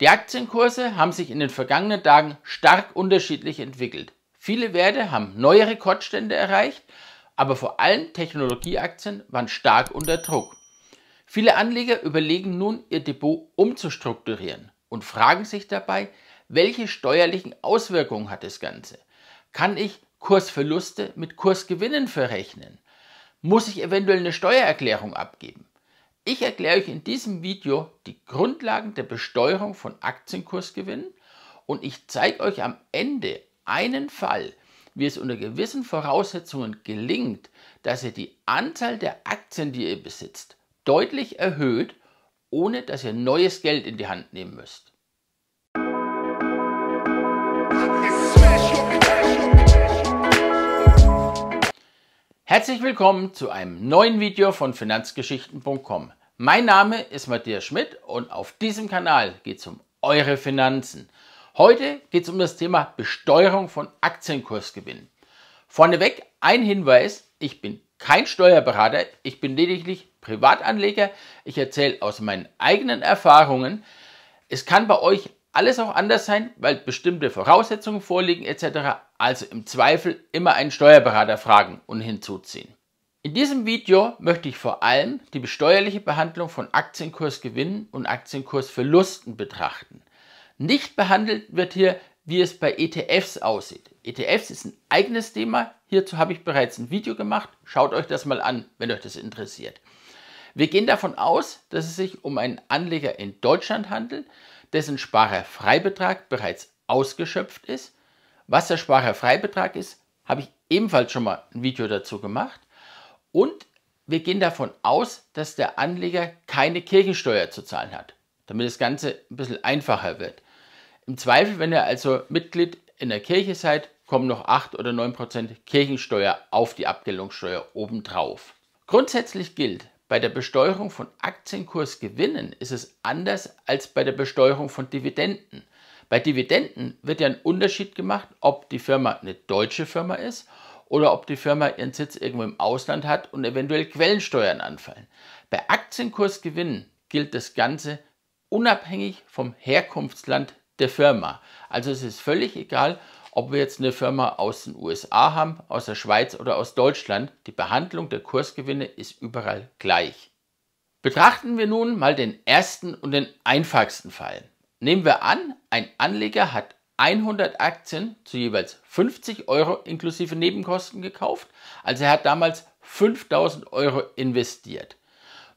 Die Aktienkurse haben sich in den vergangenen Tagen stark unterschiedlich entwickelt. Viele Werte haben neue Rekordstände erreicht, aber vor allem Technologieaktien waren stark unter Druck. Viele Anleger überlegen nun, ihr Depot umzustrukturieren und fragen sich dabei, welche steuerlichen Auswirkungen hat das Ganze? Kann ich Kursverluste mit Kursgewinnen verrechnen? Muss ich eventuell eine Steuererklärung abgeben? Ich erkläre euch in diesem Video die Grundlagen der Besteuerung von Aktienkursgewinnen und ich zeige euch am Ende einen Fall, wie es unter gewissen Voraussetzungen gelingt, dass ihr die Anzahl der Aktien, die ihr besitzt, deutlich erhöht, ohne dass ihr neues Geld in die Hand nehmen müsst. Herzlich willkommen zu einem neuen Video von finanzgeschichten.com. Mein Name ist Matthias Schmidt und auf diesem Kanal geht es um eure Finanzen. Heute geht es um das Thema Besteuerung von Aktienkursgewinnen. Vorneweg ein Hinweis, ich bin kein Steuerberater, ich bin lediglich Privatanleger, ich erzähle aus meinen eigenen Erfahrungen. Es kann bei euch alles auch anders sein, weil bestimmte Voraussetzungen vorliegen etc also im Zweifel immer einen Steuerberater fragen und hinzuziehen. In diesem Video möchte ich vor allem die besteuerliche Behandlung von Aktienkursgewinnen und Aktienkursverlusten betrachten. Nicht behandelt wird hier, wie es bei ETFs aussieht. ETFs ist ein eigenes Thema. Hierzu habe ich bereits ein Video gemacht. Schaut euch das mal an, wenn euch das interessiert. Wir gehen davon aus, dass es sich um einen Anleger in Deutschland handelt, dessen Sparerfreibetrag bereits ausgeschöpft ist was der Sparerfreibetrag ist, habe ich ebenfalls schon mal ein Video dazu gemacht. Und wir gehen davon aus, dass der Anleger keine Kirchensteuer zu zahlen hat, damit das Ganze ein bisschen einfacher wird. Im Zweifel, wenn ihr also Mitglied in der Kirche seid, kommen noch 8 oder 9 Kirchensteuer auf die Abgeltungssteuer obendrauf. Grundsätzlich gilt, bei der Besteuerung von Aktienkursgewinnen ist es anders als bei der Besteuerung von Dividenden. Bei Dividenden wird ja ein Unterschied gemacht, ob die Firma eine deutsche Firma ist oder ob die Firma ihren Sitz irgendwo im Ausland hat und eventuell Quellensteuern anfallen. Bei Aktienkursgewinnen gilt das Ganze unabhängig vom Herkunftsland der Firma. Also es ist völlig egal, ob wir jetzt eine Firma aus den USA haben, aus der Schweiz oder aus Deutschland. Die Behandlung der Kursgewinne ist überall gleich. Betrachten wir nun mal den ersten und den einfachsten Fall. Nehmen wir an, ein Anleger hat 100 Aktien zu jeweils 50 Euro inklusive Nebenkosten gekauft, also er hat damals 5000 Euro investiert.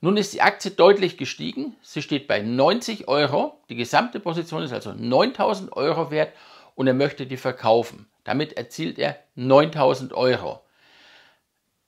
Nun ist die Aktie deutlich gestiegen, sie steht bei 90 Euro, die gesamte Position ist also 9000 Euro wert und er möchte die verkaufen. Damit erzielt er 9000 Euro.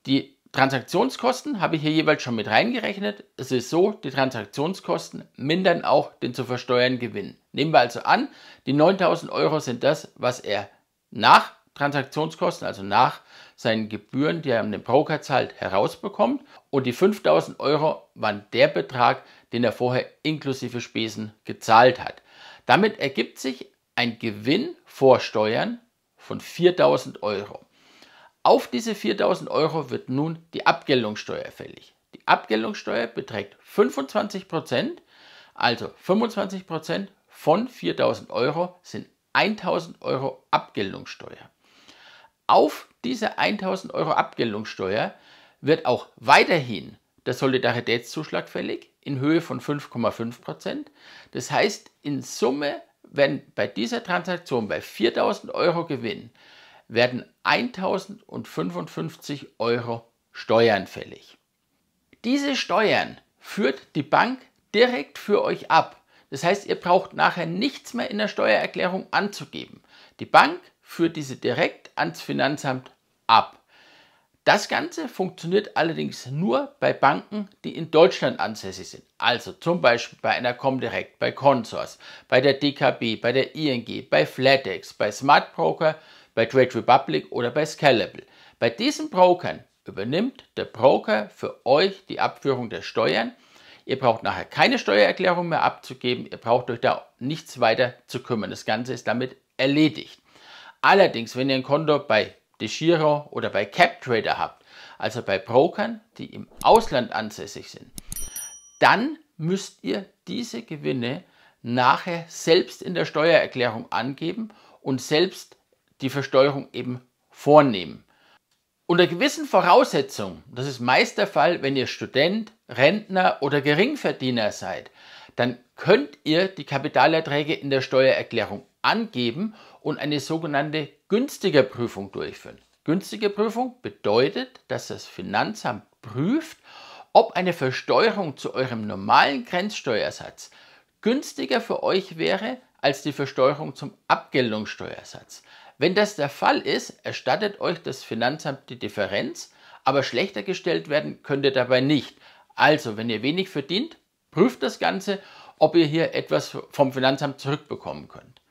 Die Transaktionskosten habe ich hier jeweils schon mit reingerechnet. Es ist so, die Transaktionskosten mindern auch den zu versteuernden Gewinn. Nehmen wir also an, die 9000 Euro sind das, was er nach Transaktionskosten, also nach seinen Gebühren, die er an den Broker zahlt, herausbekommt. Und die 5000 Euro waren der Betrag, den er vorher inklusive Spesen gezahlt hat. Damit ergibt sich ein Gewinn vor Steuern von 4000 Euro. Auf diese 4000 Euro wird nun die Abgeltungssteuer fällig. Die Abgeltungssteuer beträgt 25 Prozent, also 25 Prozent von 4000 Euro sind 1000 Euro Abgeltungssteuer. Auf diese 1000 Euro Abgeltungssteuer wird auch weiterhin der Solidaritätszuschlag fällig in Höhe von 5,5 Prozent. Das heißt, in Summe werden bei dieser Transaktion bei 4000 Euro Gewinn werden 1055 Euro Steuern fällig. Diese Steuern führt die Bank direkt für euch ab. Das heißt, ihr braucht nachher nichts mehr in der Steuererklärung anzugeben. Die Bank führt diese direkt ans Finanzamt ab. Das Ganze funktioniert allerdings nur bei Banken, die in Deutschland ansässig sind. Also zum Beispiel bei einer Comdirect, bei Consors, bei der DKB, bei der ING, bei Flatex, bei Smart Broker, bei Trade Republic oder bei Scalable. Bei diesen Brokern übernimmt der Broker für euch die Abführung der Steuern. Ihr braucht nachher keine Steuererklärung mehr abzugeben, ihr braucht euch da nichts weiter zu kümmern. Das Ganze ist damit erledigt. Allerdings, wenn ihr ein Konto bei DeGiro oder bei CapTrader habt, also bei Brokern, die im Ausland ansässig sind, dann müsst ihr diese Gewinne nachher selbst in der Steuererklärung angeben und selbst die Versteuerung eben vornehmen. Unter gewissen Voraussetzungen, das ist meist der Fall, wenn ihr Student, Rentner oder Geringverdiener seid, dann könnt ihr die Kapitalerträge in der Steuererklärung angeben und eine sogenannte günstige Prüfung durchführen. Günstige Prüfung bedeutet, dass das Finanzamt prüft, ob eine Versteuerung zu eurem normalen Grenzsteuersatz günstiger für euch wäre als die Versteuerung zum Abgeltungssteuersatz. Wenn das der Fall ist, erstattet euch das Finanzamt die Differenz, aber schlechter gestellt werden könnt ihr dabei nicht. Also, wenn ihr wenig verdient, prüft das Ganze, ob ihr hier etwas vom Finanzamt zurückbekommen könnt.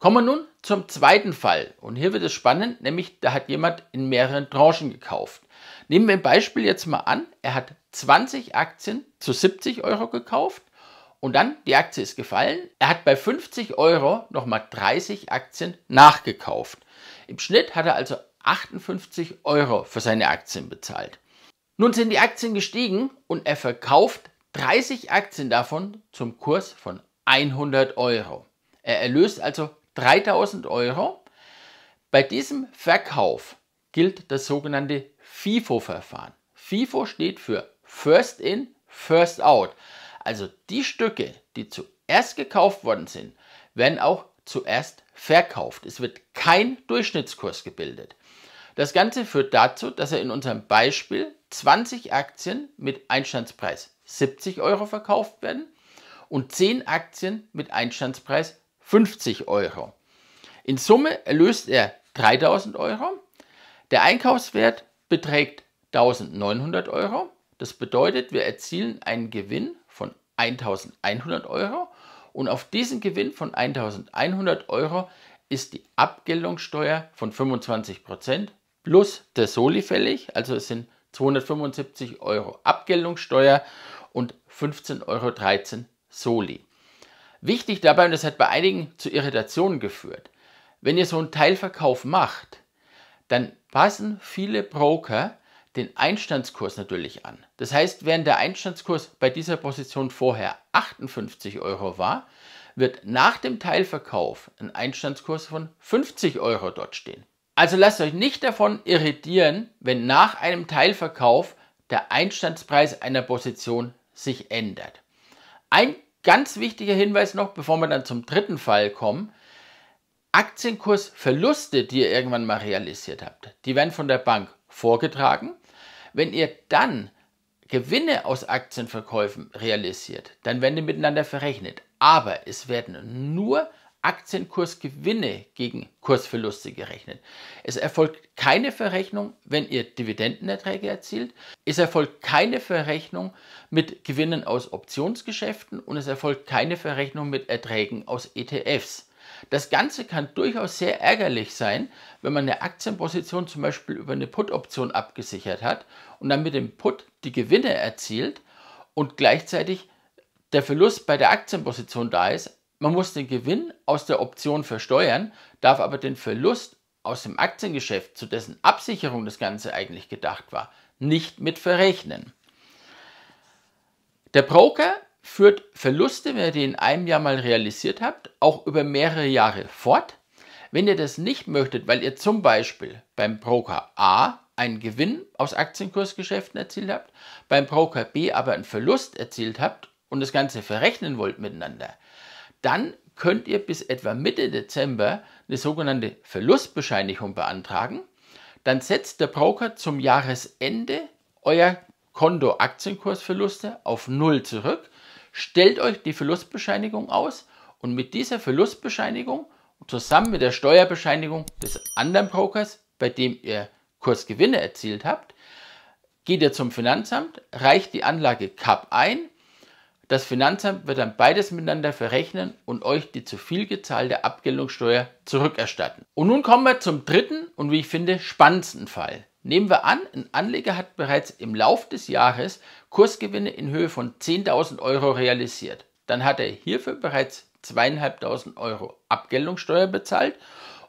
Kommen wir nun zum zweiten Fall. Und hier wird es spannend, nämlich da hat jemand in mehreren Tranchen gekauft. Nehmen wir ein Beispiel jetzt mal an, er hat 20 Aktien zu 70 Euro gekauft und dann, die Aktie ist gefallen. Er hat bei 50 Euro nochmal 30 Aktien nachgekauft. Im Schnitt hat er also 58 Euro für seine Aktien bezahlt. Nun sind die Aktien gestiegen und er verkauft 30 Aktien davon zum Kurs von 100 Euro. Er erlöst also 3000 Euro. Bei diesem Verkauf gilt das sogenannte FIFO-Verfahren. FIFO steht für First In, First Out also die Stücke, die zuerst gekauft worden sind, werden auch zuerst verkauft. Es wird kein Durchschnittskurs gebildet. Das Ganze führt dazu, dass er in unserem Beispiel 20 Aktien mit Einstandspreis 70 Euro verkauft werden und 10 Aktien mit Einstandspreis 50 Euro. In Summe erlöst er 3000 Euro. Der Einkaufswert beträgt 1900 Euro. Das bedeutet, wir erzielen einen Gewinn 1100 Euro und auf diesen Gewinn von 1100 Euro ist die Abgeltungssteuer von 25% Prozent plus der Soli fällig, also es sind 275 Euro Abgeltungssteuer und 15,13 Euro Soli. Wichtig dabei, und das hat bei einigen zu Irritationen geführt, wenn ihr so einen Teilverkauf macht, dann passen viele Broker den Einstandskurs natürlich an. Das heißt, während der Einstandskurs bei dieser Position vorher 58 Euro war, wird nach dem Teilverkauf ein Einstandskurs von 50 Euro dort stehen. Also lasst euch nicht davon irritieren, wenn nach einem Teilverkauf der Einstandspreis einer Position sich ändert. Ein ganz wichtiger Hinweis noch, bevor wir dann zum dritten Fall kommen, Aktienkursverluste, die ihr irgendwann mal realisiert habt, die werden von der Bank vorgetragen wenn ihr dann Gewinne aus Aktienverkäufen realisiert, dann werden die miteinander verrechnet. Aber es werden nur Aktienkursgewinne gegen Kursverluste gerechnet. Es erfolgt keine Verrechnung, wenn ihr Dividendenerträge erzielt. Es erfolgt keine Verrechnung mit Gewinnen aus Optionsgeschäften und es erfolgt keine Verrechnung mit Erträgen aus ETFs. Das Ganze kann durchaus sehr ärgerlich sein, wenn man eine Aktienposition zum Beispiel über eine Put-Option abgesichert hat und dann mit dem Put die Gewinne erzielt und gleichzeitig der Verlust bei der Aktienposition da ist. Man muss den Gewinn aus der Option versteuern, darf aber den Verlust aus dem Aktiengeschäft, zu dessen Absicherung das Ganze eigentlich gedacht war, nicht mit verrechnen. Der Broker führt Verluste, wenn ihr die in einem Jahr mal realisiert habt, auch über mehrere Jahre fort. Wenn ihr das nicht möchtet, weil ihr zum Beispiel beim Broker A einen Gewinn aus Aktienkursgeschäften erzielt habt, beim Broker B aber einen Verlust erzielt habt und das Ganze verrechnen wollt miteinander, dann könnt ihr bis etwa Mitte Dezember eine sogenannte Verlustbescheinigung beantragen. Dann setzt der Broker zum Jahresende euer Konto Aktienkursverluste auf Null zurück stellt euch die Verlustbescheinigung aus und mit dieser Verlustbescheinigung zusammen mit der Steuerbescheinigung des anderen Brokers, bei dem ihr Kursgewinne erzielt habt, geht ihr zum Finanzamt, reicht die Anlage CAP ein. Das Finanzamt wird dann beides miteinander verrechnen und euch die zu viel gezahlte Abgeltungssteuer zurückerstatten. Und nun kommen wir zum dritten und wie ich finde spannendsten Fall. Nehmen wir an, ein Anleger hat bereits im Lauf des Jahres Kursgewinne in Höhe von 10.000 Euro realisiert. Dann hat er hierfür bereits 2.500 Euro Abgeltungssteuer bezahlt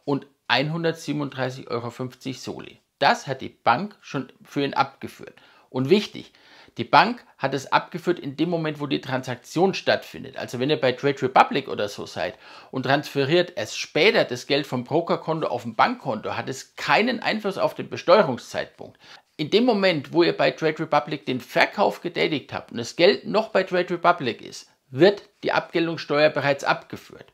und 137,50 Euro Soli. Das hat die Bank schon für ihn abgeführt. Und wichtig, die Bank hat es abgeführt in dem Moment, wo die Transaktion stattfindet. Also wenn ihr bei Trade Republic oder so seid und transferiert es später das Geld vom Brokerkonto auf ein Bankkonto, hat es keinen Einfluss auf den Besteuerungszeitpunkt. In dem Moment, wo ihr bei Trade Republic den Verkauf getätigt habt und das Geld noch bei Trade Republic ist, wird die Abgeltungssteuer bereits abgeführt.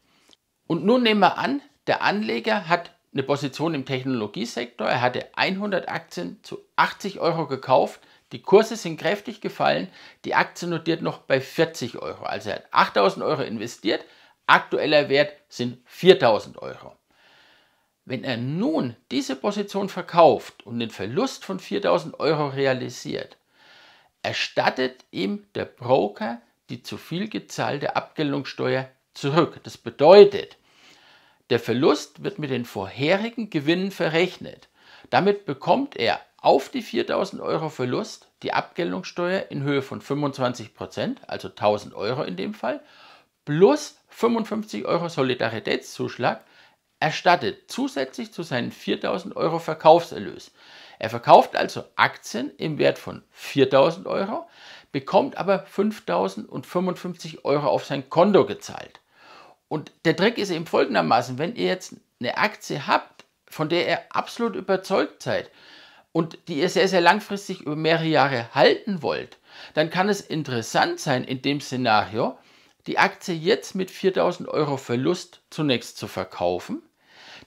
Und nun nehmen wir an, der Anleger hat eine Position im Technologiesektor, er hatte 100 Aktien zu 80 Euro gekauft, die Kurse sind kräftig gefallen. Die Aktie notiert noch bei 40 Euro. Also er hat 8000 Euro investiert. Aktueller Wert sind 4000 Euro. Wenn er nun diese Position verkauft und den Verlust von 4000 Euro realisiert, erstattet ihm der Broker die zu viel gezahlte Abgeltungssteuer zurück. Das bedeutet, der Verlust wird mit den vorherigen Gewinnen verrechnet. Damit bekommt er auf die 4000 Euro Verlust die Abgeltungssteuer in Höhe von 25 Prozent, also 1000 Euro in dem Fall, plus 55 Euro Solidaritätszuschlag erstattet zusätzlich zu seinen 4000 Euro Verkaufserlös. Er verkauft also Aktien im Wert von 4000 Euro, bekommt aber 5055 Euro auf sein Konto gezahlt. Und der Trick ist eben folgendermaßen, wenn ihr jetzt eine Aktie habt, von der ihr absolut überzeugt seid, und die ihr sehr, sehr langfristig über mehrere Jahre halten wollt, dann kann es interessant sein, in dem Szenario, die Aktie jetzt mit 4000 Euro Verlust zunächst zu verkaufen,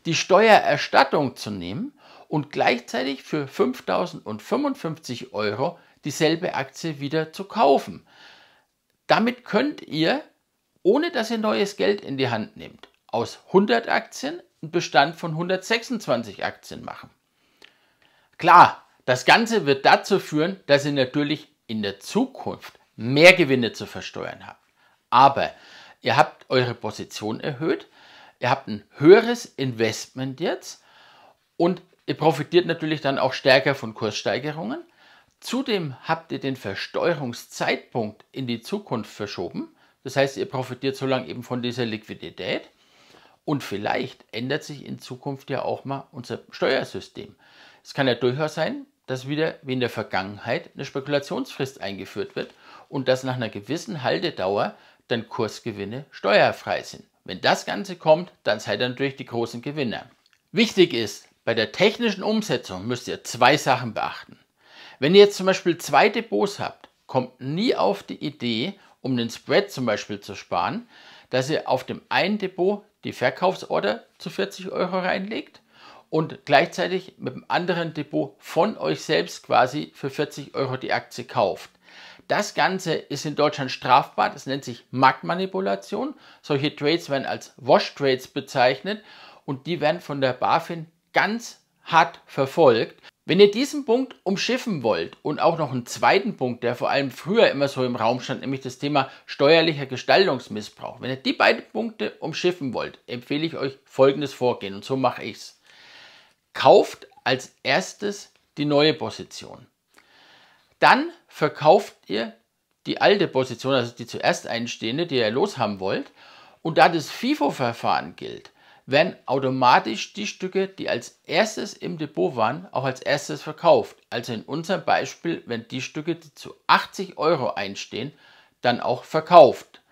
die Steuererstattung zu nehmen und gleichzeitig für 5055 Euro dieselbe Aktie wieder zu kaufen. Damit könnt ihr, ohne dass ihr neues Geld in die Hand nehmt, aus 100 Aktien einen Bestand von 126 Aktien machen. Klar, das Ganze wird dazu führen, dass ihr natürlich in der Zukunft mehr Gewinne zu versteuern habt. Aber ihr habt eure Position erhöht, ihr habt ein höheres Investment jetzt und ihr profitiert natürlich dann auch stärker von Kurssteigerungen. Zudem habt ihr den Versteuerungszeitpunkt in die Zukunft verschoben. Das heißt, ihr profitiert so lange eben von dieser Liquidität. Und vielleicht ändert sich in Zukunft ja auch mal unser Steuersystem. Es kann ja durchaus sein, dass wieder wie in der Vergangenheit eine Spekulationsfrist eingeführt wird und dass nach einer gewissen Haltedauer dann Kursgewinne steuerfrei sind. Wenn das Ganze kommt, dann seid ihr natürlich die großen Gewinner. Wichtig ist, bei der technischen Umsetzung müsst ihr zwei Sachen beachten. Wenn ihr jetzt zum Beispiel zwei Depots habt, kommt nie auf die Idee, um den Spread zum Beispiel zu sparen, dass ihr auf dem einen Depot die Verkaufsorder zu 40 Euro reinlegt und gleichzeitig mit dem anderen Depot von euch selbst quasi für 40 Euro die Aktie kauft. Das Ganze ist in Deutschland strafbar, das nennt sich Marktmanipulation. Solche Trades werden als Wash-Trades bezeichnet und die werden von der BaFin ganz hart verfolgt. Wenn ihr diesen Punkt umschiffen wollt und auch noch einen zweiten Punkt, der vor allem früher immer so im Raum stand, nämlich das Thema steuerlicher Gestaltungsmissbrauch, wenn ihr die beiden Punkte umschiffen wollt, empfehle ich euch folgendes Vorgehen und so mache ich es kauft als erstes die neue Position. Dann verkauft ihr die alte Position, also die zuerst einstehende, die ihr loshaben wollt. Und da das FIFO-Verfahren gilt, werden automatisch die Stücke, die als erstes im Depot waren, auch als erstes verkauft. Also in unserem Beispiel werden die Stücke, die zu 80 Euro einstehen, dann auch verkauft.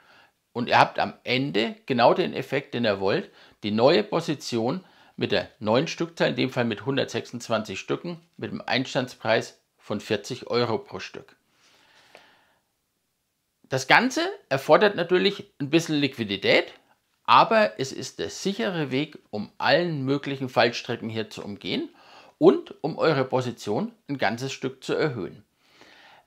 Und ihr habt am Ende genau den Effekt, den ihr wollt. Die neue Position mit der neuen Stückzahl, in dem Fall mit 126 Stücken, mit einem Einstandspreis von 40 Euro pro Stück. Das Ganze erfordert natürlich ein bisschen Liquidität, aber es ist der sichere Weg, um allen möglichen Fallstrecken hier zu umgehen und um eure Position ein ganzes Stück zu erhöhen.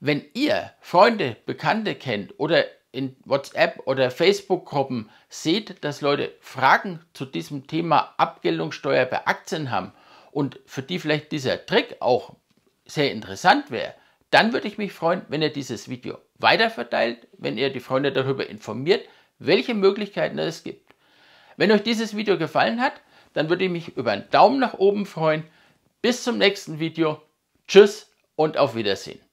Wenn ihr Freunde, Bekannte kennt oder in WhatsApp oder Facebook-Gruppen seht, dass Leute Fragen zu diesem Thema Abgeltungssteuer bei Aktien haben und für die vielleicht dieser Trick auch sehr interessant wäre, dann würde ich mich freuen, wenn ihr dieses Video weiterverteilt, wenn ihr die Freunde darüber informiert, welche Möglichkeiten es gibt. Wenn euch dieses Video gefallen hat, dann würde ich mich über einen Daumen nach oben freuen. Bis zum nächsten Video. Tschüss und auf Wiedersehen.